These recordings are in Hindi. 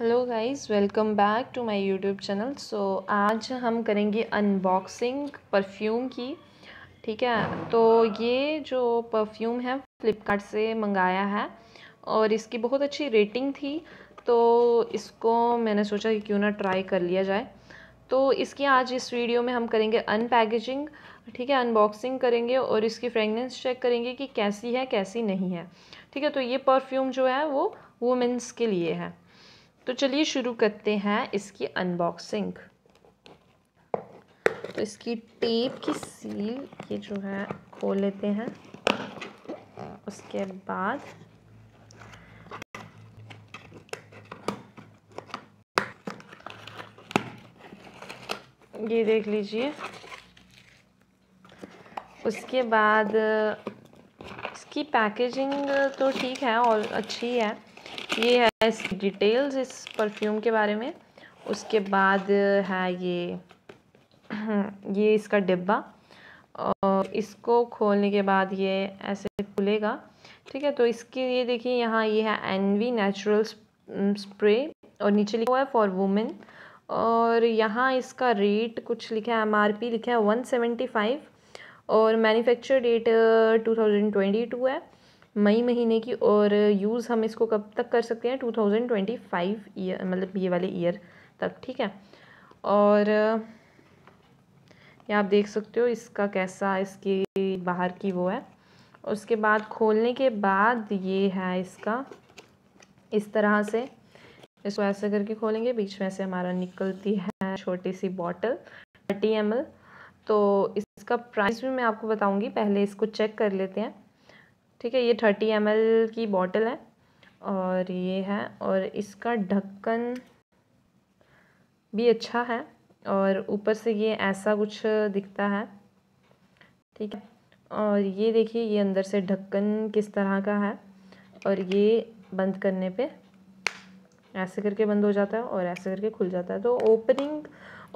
hello guys welcome back to my YouTube channel so आज हम करेंगे अनबॉक्सिंग परफ्यूम की ठीक है तो ये जो परफ्यूम है फ़्लिपकार्ट से मंगाया है और इसकी बहुत अच्छी रेटिंग थी तो इसको मैंने सोचा कि क्यों ना ट्राई कर लिया जाए तो इसकी आज इस वीडियो में हम करेंगे अनपैकेजिंग ठीक है अनबॉक्सिंग करेंगे और इसकी फ्रेगनेंस चेक करेंगे कि कैसी है कैसी नहीं है ठीक है तो ये परफ्यूम जो है वो वुमेंस के लिए है तो चलिए शुरू करते हैं इसकी अनबॉक्सिंग तो इसकी टेप की सील ये जो है खोल लेते हैं उसके बाद ये देख लीजिए उसके बाद इसकी पैकेजिंग तो ठीक है और अच्छी है ये है इस डिटेल्स इस परफ्यूम के बारे में उसके बाद है ये ये इसका डिब्बा और इसको खोलने के बाद ये ऐसे खुलेगा ठीक है तो इसके लिए देखिए यहाँ ये है एनवी नेचुरल स्प्रे और नीचे लिखा हुआ है फॉर वुमेन और यहाँ इसका रेट कुछ लिखा है एमआरपी लिखा है वन सेवेंटी फाइव और manufacture date two thousand twenty two है मई महीने की और यूज़ हम इसको कब तक कर सकते हैं two thousand twenty five year मतलब ये वाले ईयर तक ठीक है और ये आप देख सकते हो इसका कैसा इसकी बाहर की वो है उसके बाद खोलने के बाद ये है इसका इस तरह से इसको ऐसे करके खोलेंगे बीच में से हमारा निकलती है छोटी सी बॉटल थर्टी एम तो इसका प्राइस भी मैं आपको बताऊंगी पहले इसको चेक कर लेते हैं ठीक है ये थर्टी एम की बॉटल है और ये है और इसका ढक्कन भी अच्छा है और ऊपर से ये ऐसा कुछ दिखता है ठीक है और ये देखिए ये अंदर से ढक्कन किस तरह का है और ये बंद करने पे ऐसे करके बंद हो जाता है और ऐसे करके खुल जाता है तो ओपनिंग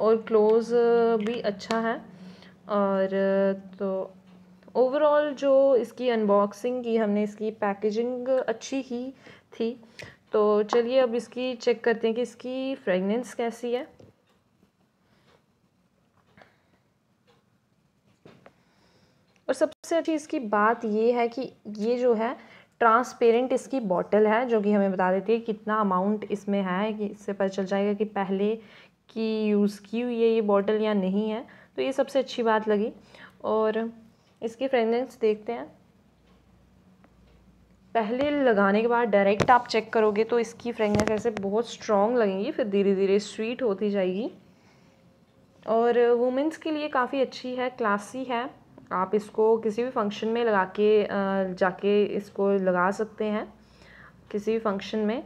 और क्लोज़ भी अच्छा है और तो ओवरऑल जो इसकी अनबॉक्सिंग की हमने इसकी पैकेजिंग अच्छी ही थी तो चलिए अब इसकी चेक करते हैं कि इसकी फ्रेगनेंस कैसी है और सबसे अच्छी इसकी बात ये है कि ये जो है ट्रांसपेरेंट इसकी बॉटल है जो कि हमें बता देती है कितना अमाउंट इसमें है कि इससे पता चल जाएगा कि पहले की यूज़ की हुई है ये बॉटल या नहीं है तो ये सबसे अच्छी बात लगी और इसकी फ्रेगनेंस देखते हैं पहले लगाने के बाद डायरेक्ट आप चेक करोगे तो इसकी फ्रेगनेंस ऐसे बहुत स्ट्रॉन्ग लगेंगी फिर धीरे धीरे स्वीट होती जाएगी और वुमेंस के लिए काफ़ी अच्छी है क्लासी है आप इसको किसी भी फंक्शन में लगा के जाके इसको लगा सकते हैं किसी भी फंक्शन में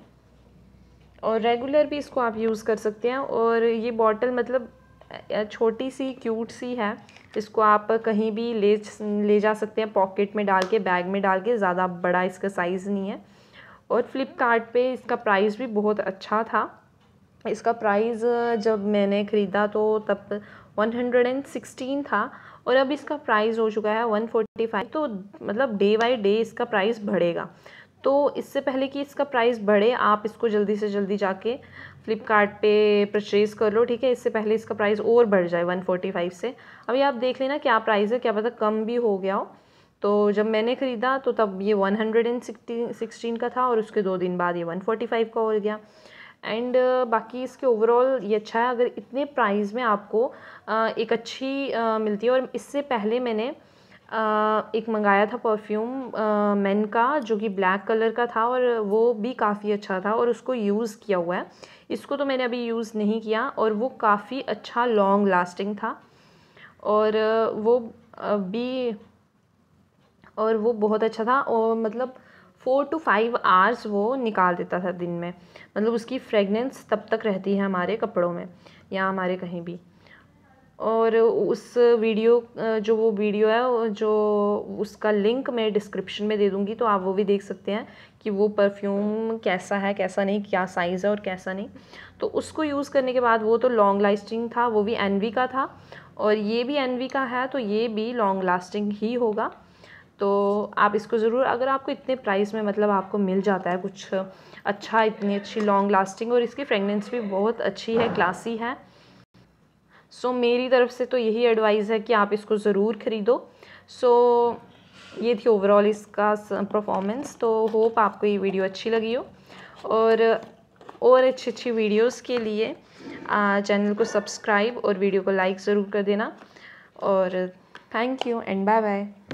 और रेगुलर भी इसको आप यूज़ कर सकते हैं और ये बॉटल मतलब छोटी सी क्यूट सी है इसको आप कहीं भी ले ले जा सकते हैं पॉकेट में डाल के बैग में डाल के ज़्यादा बड़ा इसका साइज़ नहीं है और फ्लिपकार्ट पे इसका प्राइस भी बहुत अच्छा था इसका प्राइस जब मैंने ख़रीदा तो तब 116 था और अब इसका प्राइस हो चुका है 145 तो मतलब डे बाई डे इसका प्राइस बढ़ेगा तो इससे पहले कि इसका प्राइस बढ़े आप इसको जल्दी से जल्दी जाके फ़्लिपकार्ट परचेज़ कर लो ठीक है इससे पहले इसका प्राइस और बढ़ जाए 145 से अभी आप देख लेना क्या प्राइस है क्या पता कम भी हो गया हो तो जब मैंने ख़रीदा तो तब ये वन हंड्रेड एंड सिक्सटीन का था और उसके दो दिन बाद ये वन फोर्टी फाइव का हो गया एंड बाकी इसके ओवरऑल ये अच्छा है अगर इतने प्राइस में आपको एक अच्छी मिलती है और इससे पहले मैंने एक मंगाया था परफ्यूम मेन का जो कि ब्लैक कलर का था और वो भी काफ़ी अच्छा था और उसको यूज़ किया हुआ है इसको तो मैंने अभी यूज़ नहीं किया और वो काफ़ी अच्छा लॉन्ग लास्टिंग था और वो भी और वो बहुत अच्छा था और मतलब फ़ोर टू फाइव आवर्स वो निकाल देता था दिन में मतलब उसकी फ्रेगनेंस तब तक रहती है हमारे कपड़ों में या हमारे कहीं भी और उस वीडियो जो वो वीडियो है जो उसका लिंक मैं डिस्क्रिप्शन में दे दूँगी तो आप वो भी देख सकते हैं कि वो परफ्यूम कैसा है कैसा नहीं क्या साइज़ है और कैसा नहीं तो उसको यूज़ करने के बाद वो तो लॉन्ग लास्टिंग था वो भी एनवी का था और ये भी एनवी का है तो ये भी लॉन्ग लास्टिंग ही होगा तो आप इसको ज़रूर अगर आपको इतने प्राइस में मतलब आपको मिल जाता है कुछ अच्छा इतनी अच्छी लॉन्ग लास्टिंग और इसकी फ्रेगनेंस भी बहुत अच्छी है क्लासी है सो so, मेरी तरफ से तो यही एडवाइस है कि आप इसको ज़रूर ख़रीदो सो so, ये थी ओवरऑल इसका परफॉर्मेंस तो होप आपको ये वीडियो अच्छी लगी हो और और अच्छी अच्छी वीडियोस के लिए चैनल को सब्सक्राइब और वीडियो को लाइक ज़रूर कर देना और thank you and bye bye